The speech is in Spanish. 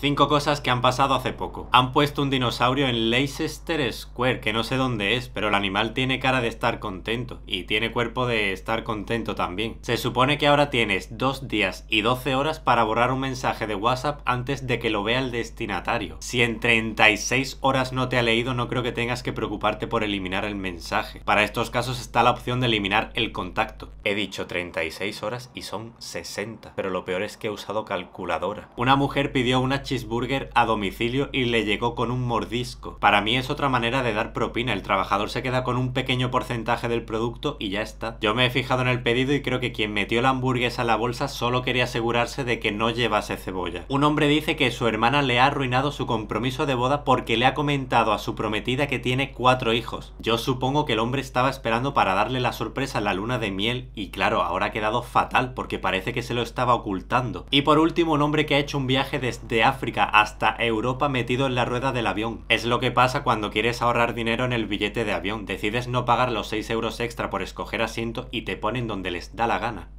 Cinco cosas que han pasado hace poco. Han puesto un dinosaurio en Leicester Square, que no sé dónde es, pero el animal tiene cara de estar contento y tiene cuerpo de estar contento también. Se supone que ahora tienes dos días y 12 horas para borrar un mensaje de WhatsApp antes de que lo vea el destinatario. Si en 36 horas no te ha leído, no creo que tengas que preocuparte por eliminar el mensaje. Para estos casos está la opción de eliminar el contacto. He dicho 36 horas y son 60, pero lo peor es que he usado calculadora. Una mujer pidió una cheeseburger a domicilio y le llegó con un mordisco. Para mí es otra manera de dar propina, el trabajador se queda con un pequeño porcentaje del producto y ya está. Yo me he fijado en el pedido y creo que quien metió la hamburguesa en la bolsa solo quería asegurarse de que no llevase cebolla. Un hombre dice que su hermana le ha arruinado su compromiso de boda porque le ha comentado a su prometida que tiene cuatro hijos. Yo supongo que el hombre estaba esperando para darle la sorpresa a la luna de miel y claro, ahora ha quedado fatal porque parece que se lo estaba ocultando. Y por último, un hombre que ha hecho un viaje desde África hasta Europa metido en la rueda del avión. Es lo que pasa cuando quieres ahorrar dinero en el billete de avión. Decides no pagar los 6 euros extra por escoger asiento y te ponen donde les da la gana.